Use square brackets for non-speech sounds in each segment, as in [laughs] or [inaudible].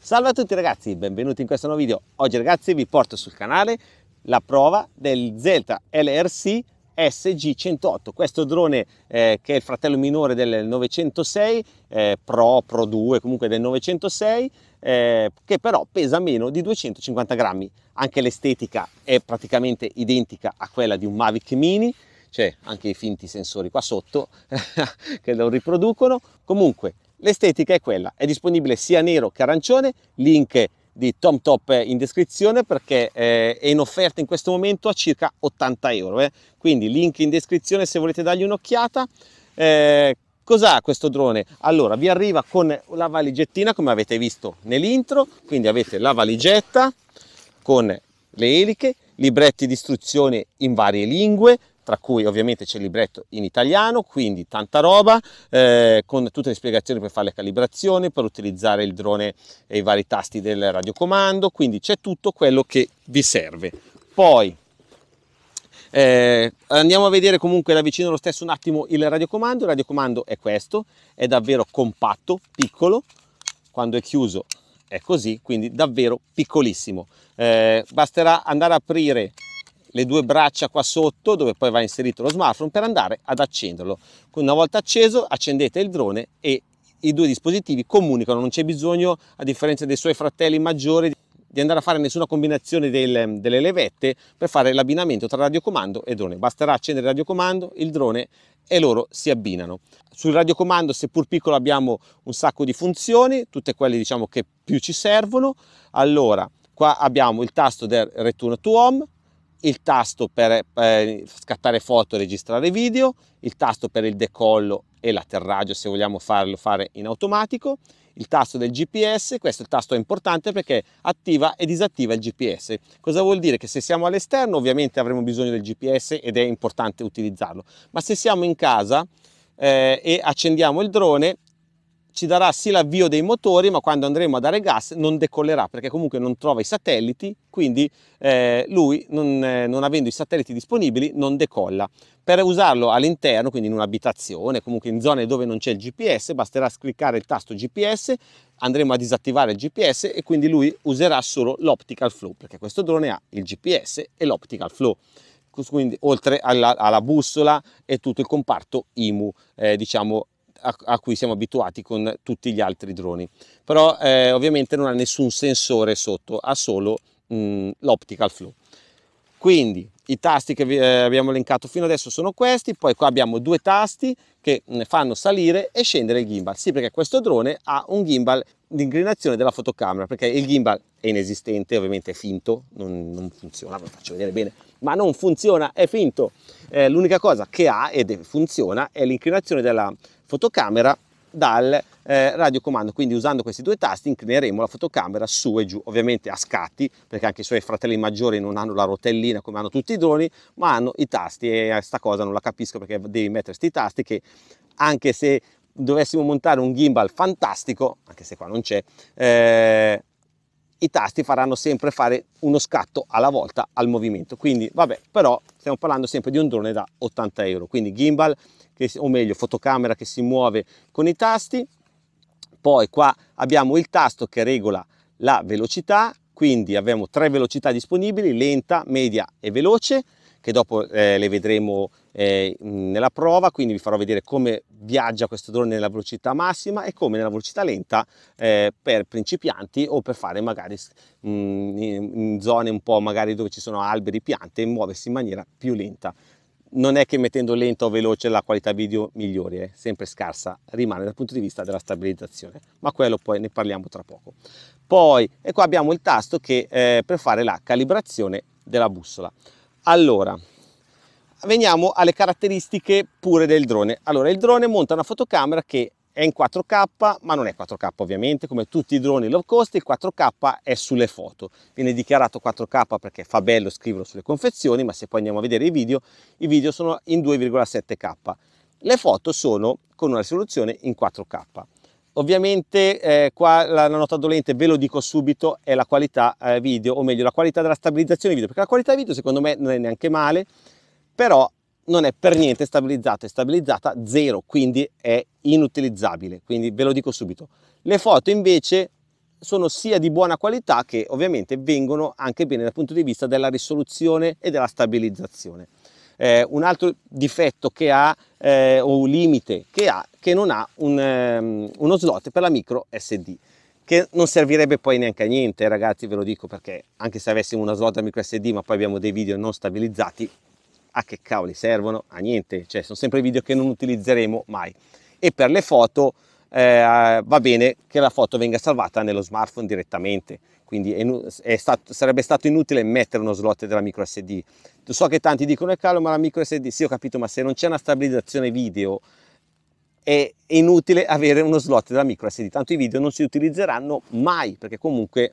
Salve a tutti ragazzi, benvenuti in questo nuovo video. Oggi ragazzi vi porto sul canale la prova del Zelta LRC SG108, questo drone eh, che è il fratello minore del 906, eh, Pro, Pro 2, comunque del 906, eh, che però pesa meno di 250 grammi. Anche l'estetica è praticamente identica a quella di un Mavic Mini, c'è cioè anche i finti sensori qua sotto [laughs] che lo riproducono. Comunque l'estetica è quella, è disponibile sia nero che arancione, link di Tom Top in descrizione perché eh, è in offerta in questo momento a circa 80 euro eh. quindi link in descrizione se volete dargli un'occhiata eh, Cos'ha questo drone? Allora vi arriva con la valigettina come avete visto nell'intro, quindi avete la valigetta con le eliche, libretti di istruzione in varie lingue, tra cui ovviamente c'è il libretto in italiano, quindi tanta roba, eh, con tutte le spiegazioni per fare le calibrazioni, per utilizzare il drone e i vari tasti del radiocomando, quindi c'è tutto quello che vi serve. Poi eh, andiamo a vedere comunque da vicino lo stesso un attimo il radiocomando. Il radiocomando è questo, è davvero compatto, piccolo. Quando è chiuso è così, quindi davvero piccolissimo. Eh, basterà andare a aprire le due braccia qua sotto dove poi va inserito lo smartphone per andare ad accenderlo. Una volta acceso accendete il drone e i due dispositivi comunicano, non c'è bisogno, a differenza dei suoi fratelli maggiori, di andare a fare nessuna combinazione del, delle levette per fare l'abbinamento tra radiocomando e drone. Basterà accendere il radiocomando, il drone e loro si abbinano. Sul radiocomando, seppur piccolo, abbiamo un sacco di funzioni, tutte quelle diciamo che più ci servono. Allora, qua abbiamo il tasto del Return to Home, il tasto per eh, scattare foto e registrare video, il tasto per il decollo e l'atterraggio se vogliamo farlo fare in automatico, il tasto del GPS, questo è il tasto importante perché attiva e disattiva il GPS. Cosa vuol dire? Che se siamo all'esterno ovviamente avremo bisogno del GPS ed è importante utilizzarlo, ma se siamo in casa eh, e accendiamo il drone ci darà sì l'avvio dei motori, ma quando andremo a dare gas non decollerà perché comunque non trova i satelliti, quindi eh, lui, non, eh, non, avendo i satelliti disponibili, non decolla. Per usarlo all'interno, quindi in un'abitazione, comunque in zone dove non c'è il GPS, basterà cliccare il tasto GPS, andremo a disattivare il GPS e quindi lui userà solo l'optical flow, perché questo drone ha il GPS e l'optical flow quindi oltre alla, alla, bussola e tutto il comparto IMU, eh, diciamo a, cui siamo abituati con tutti gli altri droni. Però eh, ovviamente non ha nessun sensore sotto, ha solo mm, l'optical flow. Quindi i tasti che vi, eh, abbiamo elencato fino adesso sono questi, poi qua abbiamo due tasti che mm, fanno salire e scendere il gimbal. Sì, perché questo drone ha un gimbal di inclinazione della fotocamera, perché il gimbal è inesistente, ovviamente è finto, non, non funziona, ve lo faccio vedere bene, ma non funziona, è finto. Eh, l'unica cosa che ha ed funziona è l'inclinazione della, fotocamera dal eh, radiocomando. Quindi usando questi due tasti inclineremo la fotocamera su e giù, ovviamente a scatti, perché anche i suoi fratelli maggiori non hanno la rotellina come hanno tutti i droni, ma hanno i tasti e eh, sta cosa non la capisco perché devi mettere questi tasti che anche se dovessimo montare un gimbal fantastico, anche se qua non c'è, eh, i tasti faranno sempre fare uno scatto alla volta al movimento. Quindi vabbè, però stiamo parlando sempre di un drone da 80 euro, quindi gimbal che, o meglio fotocamera che si muove con i tasti, poi qua abbiamo il tasto che regola la velocità, quindi abbiamo tre velocità disponibili, lenta, media e veloce, che dopo eh, le vedremo eh, nella prova, quindi vi farò vedere come viaggia questo drone nella velocità massima e come nella velocità lenta eh, per principianti o per fare magari mh, mm, in zone un po' magari dove ci sono alberi, piante, e muoversi in maniera più lenta non è che mettendo lento o veloce la qualità video migliori, è sempre scarsa, rimane dal punto di vista della stabilizzazione, ma quello poi ne parliamo tra poco. Poi, e qua abbiamo il tasto che, eh, per fare la calibrazione della bussola. Allora, veniamo alle caratteristiche pure del drone. Allora, il drone monta una fotocamera che è in 4K, ma non è 4K ovviamente, come tutti i droni low cost, il 4K è sulle foto. Viene dichiarato 4K perché fa bello scriverlo sulle confezioni, ma se poi andiamo a vedere i video, i video sono in 2,7K. Le foto sono con una risoluzione in 4K. Ovviamente eh, qua la, la, nota dolente, ve lo dico subito, è la qualità eh, video, o meglio la qualità della stabilizzazione video, perché la qualità video secondo me non è neanche male, però non è per niente stabilizzato, è stabilizzata zero, quindi è inutilizzabile, quindi ve lo dico subito. Le foto invece sono sia di buona qualità che ovviamente vengono anche bene dal punto di vista della risoluzione e della stabilizzazione. Eh, un altro difetto che ha eh, o limite che ha che non ha un, um, uno slot per la micro SD che non servirebbe poi neanche a niente ragazzi ve lo dico perché anche se avessimo una slot da micro SD ma poi abbiamo dei video non stabilizzati a che cavoli servono? A niente, cioè sono sempre video che non utilizzeremo mai. E per le foto eh, va bene che la foto venga salvata nello smartphone direttamente, quindi è, è stato, sarebbe stato inutile mettere uno slot della micro SD. So che tanti dicono è eh, caro, ma la micro SD, sì ho capito, ma se non c'è una stabilizzazione video è inutile avere uno slot della micro SD, tanto i video non si utilizzeranno mai perché comunque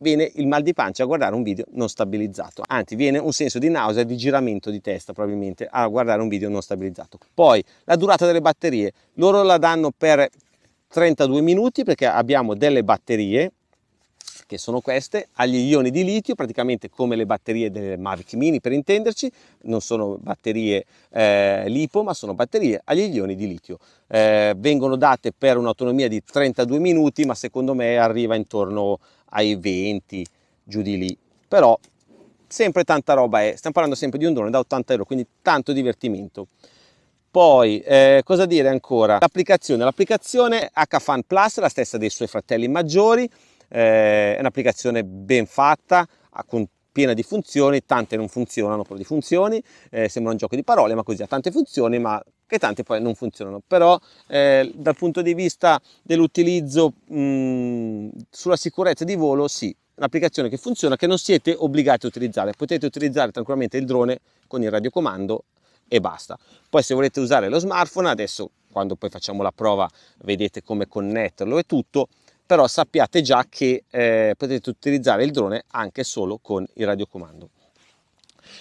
viene il mal di pancia a guardare un video non stabilizzato, anzi viene un senso di nausea e di giramento di testa probabilmente a guardare un video non stabilizzato. Poi la durata delle batterie, loro la danno per 32 minuti perché abbiamo delle batterie che sono queste, agli ioni di litio, praticamente come le batterie delle Mavic Mini per intenderci, non sono batterie eh, lipo ma sono batterie agli ioni di litio. Eh, vengono date per un'autonomia di 32 minuti ma secondo me arriva intorno ai 20, giù di lì. Però sempre tanta roba è, stiamo parlando sempre di un drone da 80 euro, quindi tanto divertimento. Poi, eh, cosa dire ancora? L'applicazione, l'applicazione HFan Plus, la stessa dei suoi fratelli maggiori, eh, è un'applicazione ben fatta, con piena di funzioni, tante non funzionano, però di funzioni, eh, sembra un gioco di parole, ma così ha tante funzioni, ma che tanti poi non funzionano, però eh, dal punto di vista dell'utilizzo sulla sicurezza di volo sì, un'applicazione che funziona, che non siete obbligati a utilizzare, potete utilizzare tranquillamente il drone con il radiocomando e basta. Poi se volete usare lo smartphone, adesso quando poi facciamo la prova vedete come connetterlo e tutto, però sappiate già che eh, potete utilizzare il drone anche solo con il radiocomando.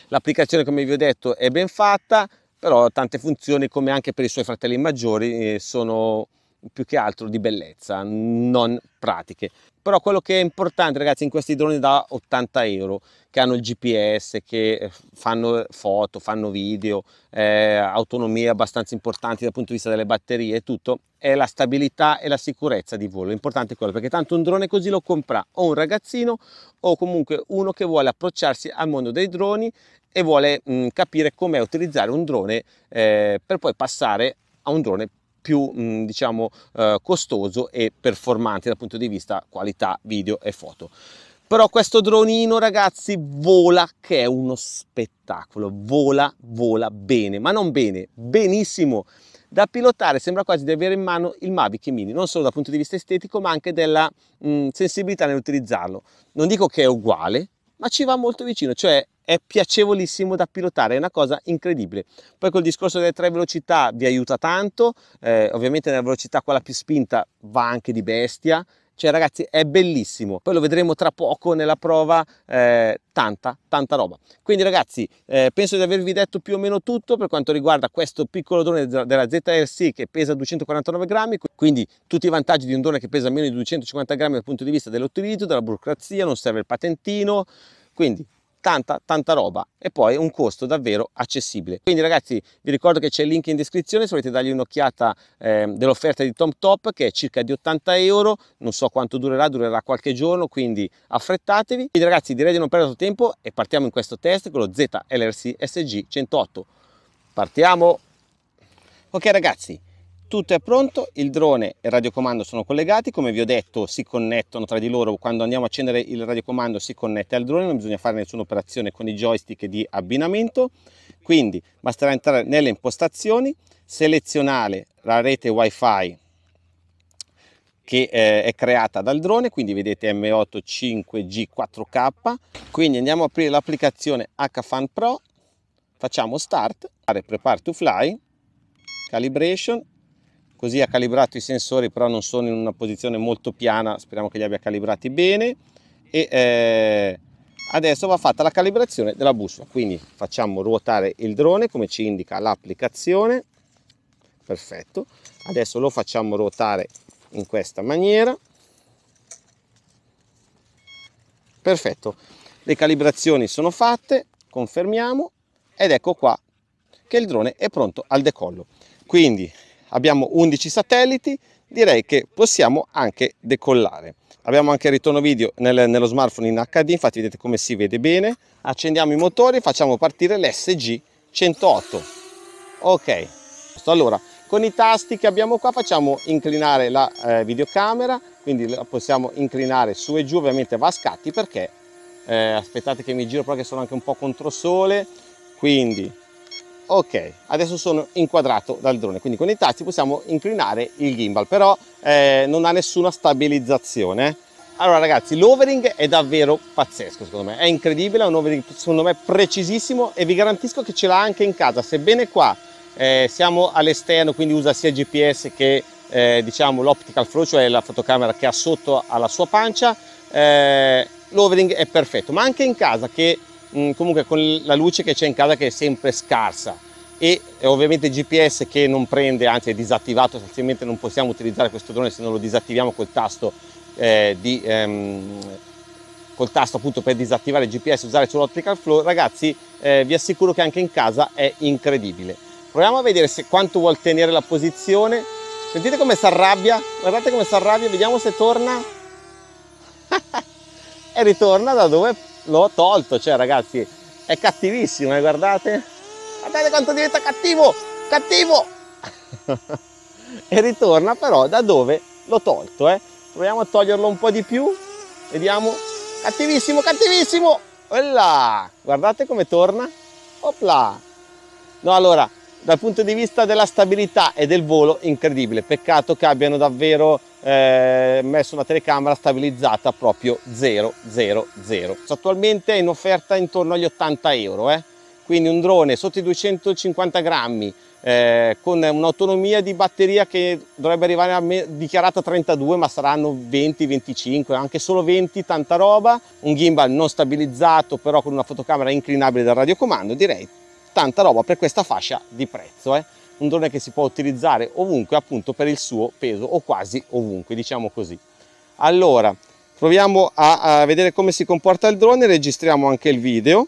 L'applicazione come vi ho detto è ben fatta, però tante funzioni come anche per i suoi fratelli maggiori eh, sono più che altro di bellezza, non pratiche però quello che è importante ragazzi in questi droni da 80 euro che hanno il gps che eh, fanno foto fanno video eh, autonomie abbastanza importanti dal punto di vista delle batterie e tutto è la stabilità e la sicurezza di volo l'importante è quello perché tanto un drone così lo compra o un ragazzino o comunque uno che vuole approcciarsi al mondo dei droni e vuole mh, capire com'è utilizzare un drone eh, per poi passare a un drone più mm, diciamo eh, costoso e performante dal punto di vista qualità video e foto però questo dronino ragazzi vola che è uno spettacolo vola vola bene ma non bene benissimo da pilotare sembra quasi di avere in mano il Mavic Mini non solo dal punto di vista estetico ma anche della mh, mm, sensibilità nell'utilizzarlo non dico che è uguale ma ci va molto vicino, cioè è piacevolissimo da pilotare, è una cosa incredibile. Poi col discorso delle tre velocità vi aiuta tanto, eh, ovviamente nella velocità quella più spinta va anche di bestia, cioè ragazzi è bellissimo, poi lo vedremo tra poco nella prova, eh, tanta, tanta roba. Quindi ragazzi eh, penso di avervi detto più o meno tutto per quanto riguarda questo piccolo drone della ZRC che pesa 249 grammi, quindi tutti i vantaggi di un drone che pesa meno di 250 grammi dal punto di vista dell'utilizzo, della burocrazia, non serve il patentino, quindi tanta tanta roba e poi un costo davvero accessibile quindi ragazzi vi ricordo che c'è il link in descrizione se volete dargli un'occhiata eh, dell'offerta di Tom Top che è circa di 80 euro non so quanto durerà durerà qualche giorno quindi affrettatevi quindi ragazzi direi di non perdere tempo e partiamo in questo test con lo ZLRC SG 108 partiamo ok ragazzi tutto è pronto, il drone e il radiocomando sono collegati, come vi ho detto si connettono tra di loro, quando andiamo a accendere il radiocomando si connette al drone, non bisogna fare nessuna operazione con i joystick di abbinamento, quindi basterà entrare nelle impostazioni, selezionare la rete wifi che eh, è creata dal drone, quindi vedete M8 5G 4K, quindi andiamo a aprire l'applicazione HFan Pro, facciamo start, prepare to fly, calibration così ha calibrato i sensori però non sono in una posizione molto piana speriamo che li abbia calibrati bene e eh, adesso va fatta la calibrazione della bussola quindi facciamo ruotare il drone come ci indica l'applicazione perfetto adesso lo facciamo ruotare in questa maniera perfetto le calibrazioni sono fatte confermiamo ed ecco qua che il drone è pronto al decollo quindi abbiamo 11 satelliti, direi che possiamo anche decollare. Abbiamo anche il ritorno video nel, nello smartphone in HD, infatti vedete come si vede bene. Accendiamo i motori e facciamo partire l'SG 108. Ok, allora con i tasti che abbiamo qua facciamo inclinare la eh, videocamera, quindi la possiamo inclinare su e giù, ovviamente va a scatti perché eh, aspettate che mi giro perché sono anche un po' contro sole, quindi ok adesso sono inquadrato dal drone quindi con i tasti possiamo inclinare il gimbal però eh, non ha nessuna stabilizzazione allora ragazzi l'overing è davvero pazzesco secondo me è incredibile è un overing secondo me precisissimo e vi garantisco che ce l'ha anche in casa sebbene qua eh, siamo all'esterno quindi usa sia GPS che eh, diciamo l'optical flow cioè la fotocamera che ha sotto alla sua pancia eh, l'overing è perfetto ma anche in casa che Mm, comunque con la luce che c'è in casa che è sempre scarsa e eh, ovviamente il GPS che non prende, anzi è disattivato, altrimenti non possiamo utilizzare questo drone se non lo disattiviamo col tasto, eh, di, ehm, col tasto appunto per disattivare il GPS e usare solo Optical Flow, ragazzi eh, vi assicuro che anche in casa è incredibile. Proviamo a vedere se quanto vuol tenere la posizione. Sentite come si arrabbia, guardate come si arrabbia, vediamo se torna. [laughs] e ritorna da dove l'ho tolto, cioè ragazzi, è cattivissimo, eh, guardate. Guardate quanto diventa cattivo, cattivo! [laughs] e ritorna però da dove l'ho tolto, eh. Proviamo a toglierlo un po' di più, vediamo. Cattivissimo, cattivissimo! Là! Guardate come torna. Opla! No, allora, dal punto di vista della stabilità e del volo, incredibile, peccato che abbiano davvero eh, messo una telecamera stabilizzata proprio 000. Attualmente è in offerta intorno agli 80 euro, eh? quindi un drone sotto i 250 grammi, eh, con un'autonomia di batteria che dovrebbe arrivare a dichiarata 32 ma saranno 20 25 anche solo 20 tanta roba un gimbal non stabilizzato però con una fotocamera inclinabile dal radiocomando direi tanta roba per questa fascia di prezzo. Eh? Un drone che si può utilizzare ovunque appunto per il suo peso o quasi ovunque, diciamo così. Allora, proviamo a, a vedere come si comporta il drone, registriamo anche il video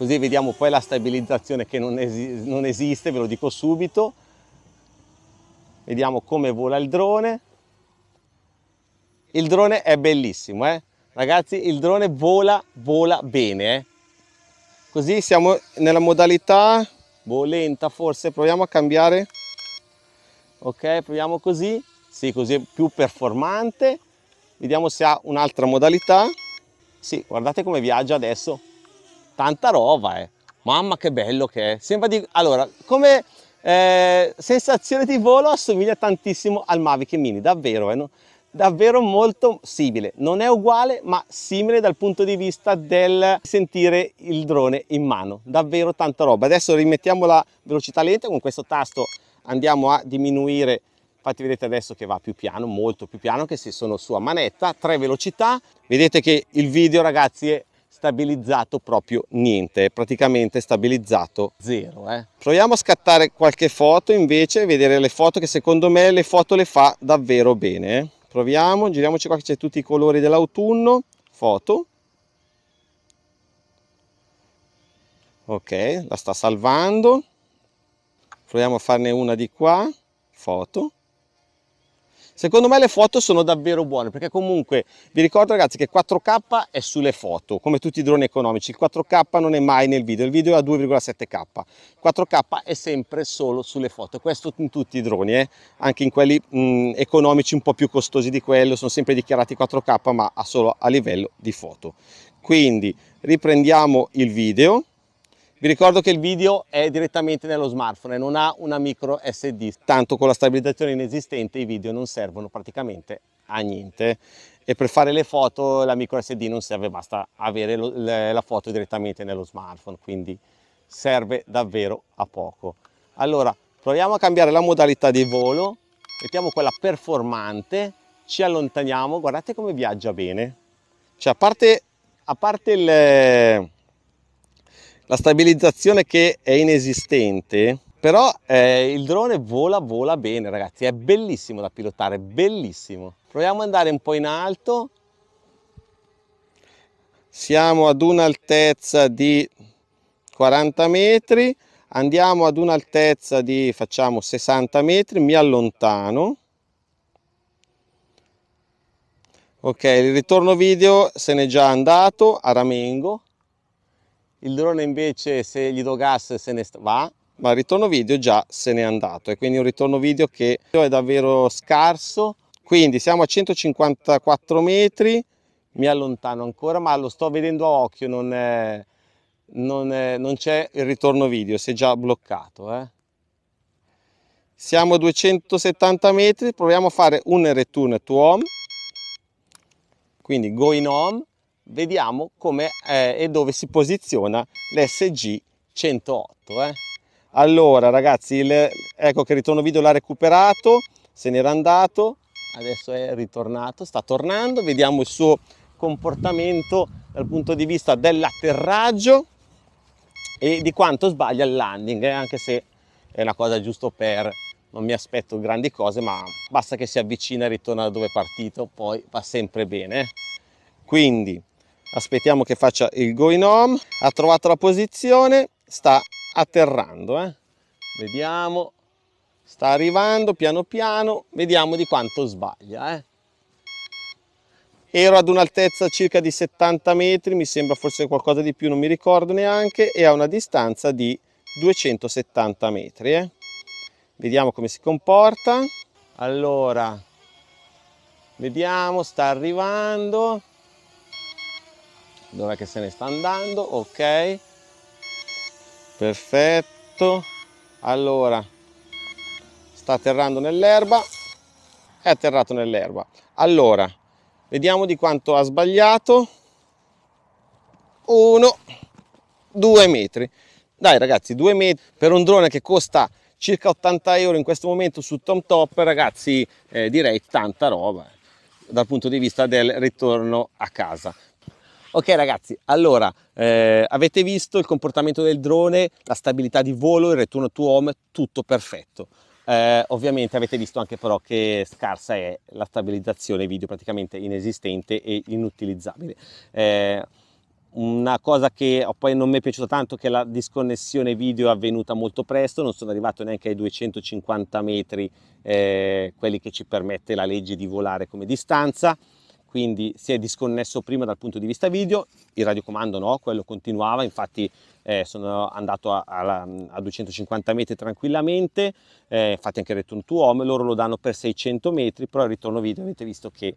così vediamo poi la stabilizzazione che non, es non, esiste, ve lo dico subito. Vediamo come vola il drone. Il drone è bellissimo, eh? ragazzi, il drone vola, vola bene. Eh? così siamo nella modalità boh, lenta forse proviamo a cambiare ok proviamo così sì così è più performante vediamo se ha un'altra modalità sì guardate come viaggia adesso tanta roba eh mamma che bello che è sembra di allora come eh, sensazione di volo assomiglia tantissimo al Mavic Mini davvero eh? no? davvero molto simile non è uguale ma simile dal punto di vista del sentire il drone in mano davvero tanta roba adesso rimettiamo la velocità lenta con questo tasto andiamo a diminuire infatti vedete adesso che va più piano molto più piano che se sono su a manetta tre velocità vedete che il video ragazzi è stabilizzato proprio niente è praticamente stabilizzato zero eh. proviamo a scattare qualche foto invece vedere le foto che secondo me le foto le fa davvero bene eh proviamo giriamoci qua che c'è tutti i colori dell'autunno foto ok la sta salvando proviamo a farne una di qua foto Secondo me le foto sono davvero buone perché comunque vi ricordo ragazzi che 4K è sulle foto, come tutti i droni economici, il 4K non è mai nel video, il video è a 2,7K, 4K è sempre solo sulle foto, questo in tutti i droni, eh? anche in quelli mh, economici un po' più costosi di quello, sono sempre dichiarati 4K ma solo a livello di foto. Quindi riprendiamo il video vi ricordo che il video è direttamente nello smartphone e non ha una micro SD, tanto con la stabilizzazione inesistente i video non servono praticamente a niente e per fare le foto la micro SD non serve, basta avere lo, le, la foto direttamente nello smartphone, quindi serve davvero a poco. Allora, proviamo a cambiare la modalità di volo, mettiamo quella performante, ci allontaniamo, guardate come viaggia bene. Cioè, a parte, a parte il la stabilizzazione che è inesistente però eh, il drone vola vola bene ragazzi è bellissimo da pilotare bellissimo proviamo ad andare un po in alto siamo ad un'altezza di 40 metri andiamo ad un'altezza di facciamo 60 metri mi allontano ok il ritorno video se n'è già andato a ramengo il drone invece se gli do gas se ne va, ma il ritorno video già se n'è andato e quindi un ritorno video che è davvero scarso, quindi siamo a 154 metri, mi allontano ancora ma lo sto vedendo a occhio, non, è, non, c'è il ritorno video, si è già bloccato. Eh. Siamo a 270 metri, proviamo a fare un return to home, quindi going home, vediamo come eh, e dove si posiziona l'SG 108 eh. allora ragazzi il, ecco che ritorno video l'ha recuperato se n'era andato adesso è ritornato sta tornando vediamo il suo comportamento dal punto di vista dell'atterraggio e di quanto sbaglia il landing eh, anche se è una cosa giusto per non mi aspetto grandi cose ma basta che si avvicina e ritorna da dove è partito poi va sempre bene eh. quindi aspettiamo che faccia il going home ha trovato la posizione sta atterrando eh? vediamo sta arrivando piano piano vediamo di quanto sbaglia eh? ero ad un'altezza circa di 70 metri mi sembra forse qualcosa di più non mi ricordo neanche e a una distanza di 270 metri eh? vediamo come si comporta allora vediamo sta arrivando dov'è che se ne sta andando ok perfetto allora sta atterrando nell'erba è atterrato nell'erba allora vediamo di quanto ha sbagliato 1 2 metri dai ragazzi 2 metri per un drone che costa circa 80 euro in questo momento su Tom Top ragazzi eh, direi tanta roba eh, dal punto di vista del ritorno a casa Ok ragazzi, allora eh, avete visto il comportamento del drone, la stabilità di volo, il return to home, tutto perfetto. Eh, ovviamente avete visto anche però che scarsa è la stabilizzazione video, praticamente inesistente e inutilizzabile. Eh, una cosa che poi non mi è piaciuta tanto è che la disconnessione video è avvenuta molto presto, non sono arrivato neanche ai 250 metri, eh, quelli che ci permette la legge di volare come distanza quindi si è disconnesso prima dal punto di vista video, il radiocomando no, quello continuava, infatti eh, sono andato a, a, a, 250 metri tranquillamente, eh, infatti anche il return to home, loro lo danno per 600 metri, però il ritorno video avete visto che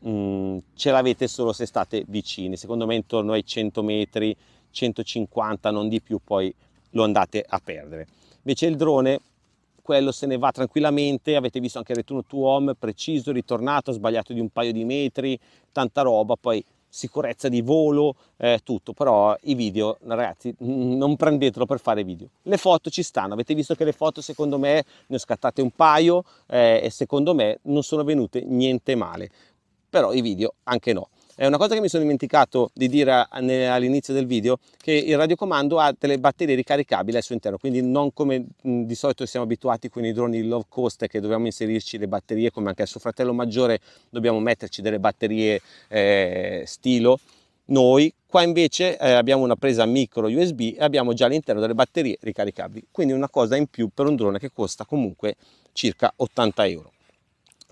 mh, mm, ce l'avete solo se state vicini, secondo me intorno ai 100 metri, 150, non di più, poi lo andate a perdere. Invece il drone quello se ne va tranquillamente, avete visto anche il return to home preciso, ritornato, sbagliato di un paio di metri, tanta roba, poi sicurezza di volo, eh, tutto, però i video ragazzi non prendetelo per fare video. Le foto ci stanno, avete visto che le foto secondo me ne ho scattate un paio eh, e secondo me non sono venute niente male, però i video anche no. È una cosa che mi sono dimenticato di dire all'inizio del video, che il radiocomando ha delle batterie ricaricabili al suo interno, quindi non come di solito siamo abituati con i droni low cost che dobbiamo inserirci le batterie, come anche al suo fratello maggiore dobbiamo metterci delle batterie eh, stilo. Noi qua invece eh, abbiamo una presa micro USB e abbiamo già all'interno delle batterie ricaricabili, quindi una cosa in più per un drone che costa comunque circa 80 euro.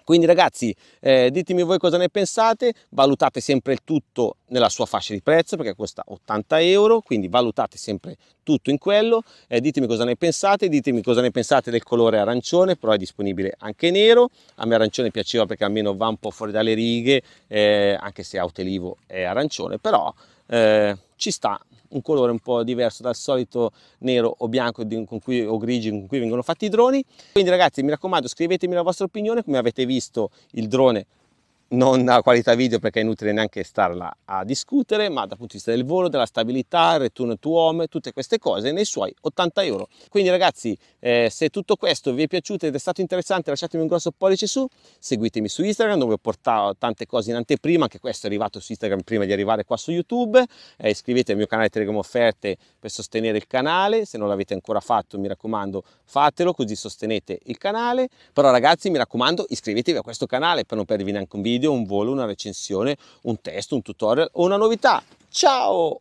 Quindi ragazzi, eh, ditemi voi cosa ne pensate, valutate sempre il tutto nella sua fascia di prezzo perché costa 80 euro, quindi valutate sempre tutto in quello, eh, ditemi cosa ne pensate, ditemi cosa ne pensate del colore arancione, però è disponibile anche nero, a me arancione piaceva perché almeno va un po' fuori dalle righe, eh, anche se Autelivo è arancione, però eh, ci sta un colore un po' diverso dal solito nero o bianco cui, o grigio con cui vengono fatti i droni quindi ragazzi mi raccomando scrivetemi la vostra opinione come avete visto il drone non ha qualità video perché è inutile neanche starla a discutere, ma dal punto di vista del volo, della stabilità, il return to home, tutte queste cose nei suoi 80 euro. Quindi ragazzi, eh, se tutto questo vi è piaciuto ed è stato interessante lasciatemi un grosso pollice su, seguitemi su Instagram dove ho portato tante cose in anteprima, anche questo è arrivato su Instagram prima di arrivare qua su YouTube, eh, iscrivetevi al mio canale Telegram Offerte per sostenere il canale, se non l'avete ancora fatto mi raccomando fatelo così sostenete il canale, però ragazzi mi raccomando iscrivetevi a questo canale per non perdervi neanche un video video, un volo, una recensione, un test, un tutorial o una novità. Ciao!